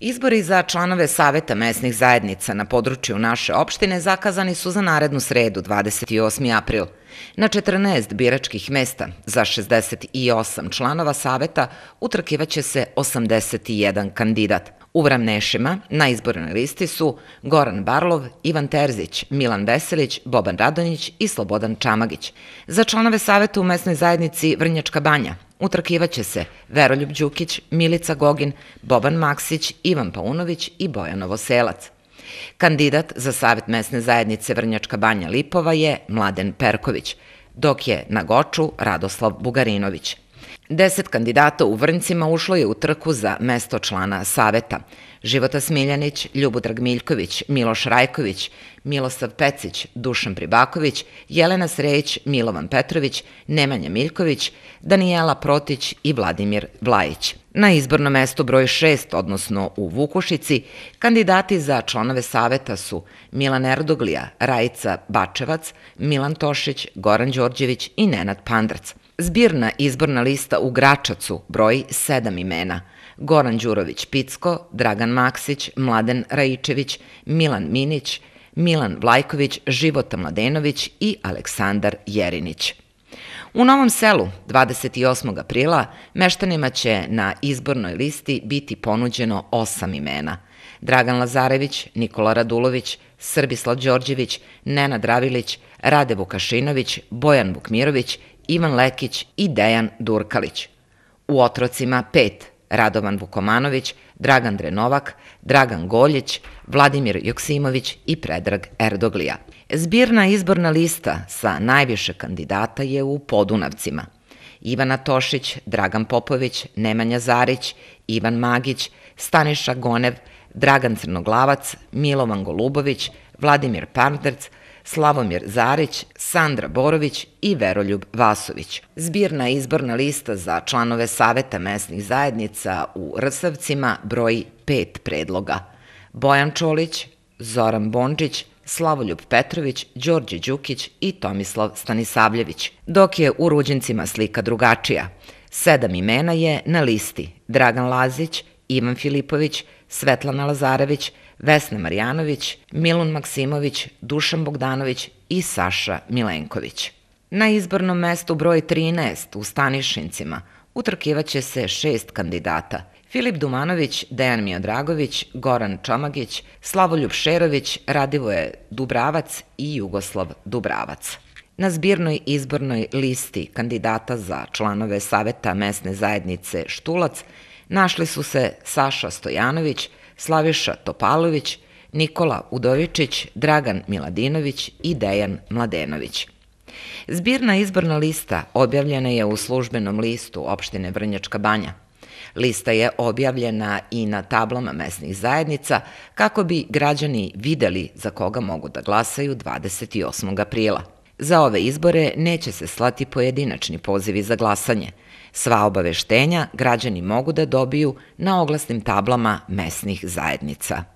Izbori za članove Saveta mesnih zajednica na području naše opštine zakazani su za narednu sredu, 28. april. Na 14 biračkih mesta za 68 članova Saveta utrkivaće se 81 kandidat. U Vramnešima na izbornoj listi su Goran Barlov, Ivan Terzić, Milan Veselić, Boban Radonjić i Slobodan Čamagić. Za članove Saveta u mesnoj zajednici Vrnjačka banja Utrkivaće se Veroljub Đukić, Milica Gogin, Boban Maksić, Ivan Paunović i Bojan Novoselac. Kandidat za savet mesne zajednice Vrnjačka banja Lipova je Mladen Perković, dok je na Goču Radoslav Bugarinović – Deset kandidata u Vrncima ušlo je u trku za mesto člana Saveta. Života Smiljanić, Ljubodrag Miljković, Miloš Rajković, Milosav Pecić, Dušan Pribaković, Jelena Srejić, Milovan Petrović, Nemanja Miljković, Danijela Protić i Vladimir Vlajić. Na izbornom mestu broj 6, odnosno u Vukušici, kandidati za članove saveta su Milan Erdoglija, Rajica Bačevac, Milan Tošić, Goran Đorđević i Nenad Pandrac – Zbirna izborna lista u Gračacu broji sedam imena. Goran Đurović Picko, Dragan Maksić, Mladen Rajičević, Milan Minić, Milan Vlajković, Života Mladenović i Aleksandar Jerinić. U Novom selu 28. aprila meštanima će na izbornoj listi biti ponuđeno osam imena. Dragan Lazarević, Nikola Radulović, Srbislav Đorđević, Nena Dravilić, Rade Vukašinović, Bojan Vukmirović Ivan Lekić i Dejan Durkalić. U otrocima pet Radovan Vukomanović, Dragan Drenovak, Dragan Goljić, Vladimir Joksimović i Predrag Erdoglija. Zbirna izborna lista sa najviše kandidata je u Podunavcima. Ivana Tošić, Dragan Popović, Nemanja Zarić, Ivan Magić, Staniša Gonev, Dragan Crnoglavac, Milovan Golubović, Vladimir Pardrc, Slavomir Zarić, Sandra Borović i Veroljub Vasović. Zbirna izborna lista za članove Saveta mesnih zajednica u Rsavcima broji pet predloga. Bojan Čolić, Zoran Bončić, Slavoljub Petrović, Đorđe Đukić i Tomislav Stanisavljević, dok je u Ruđencima slika drugačija. Sedam imena je na listi Dragan Lazić, Ivan Filipović, Svetlana Lazarević, Vesna Marjanović, Milun Maksimović, Dušan Bogdanović i Saša Milenković. Na izbornom mestu broj 13 u Stanišincima utrkivaće se šest kandidata – Filip Dumanović, Dejan Miodragović, Goran Čomagić, Slavoljub Šerović, Radivoje Dubravac i Jugoslav Dubravac. Na zbirnoj izbornoj listi kandidata za članove Saveta mesne zajednice Štulac našli su se Saša Stojanović, Slaviša Topalović, Nikola Udovičić, Dragan Miladinović i Dejan Mladenović. Zbirna izborna lista objavljena je u službenom listu opštine Vrnjačka banja. Lista je objavljena i na tablama mesnih zajednica kako bi građani videli za koga mogu da glasaju 28. aprila. Za ove izbore neće se slati pojedinačni pozivi za glasanje. Sva obaveštenja građani mogu da dobiju na oglasnim tablama mesnih zajednica.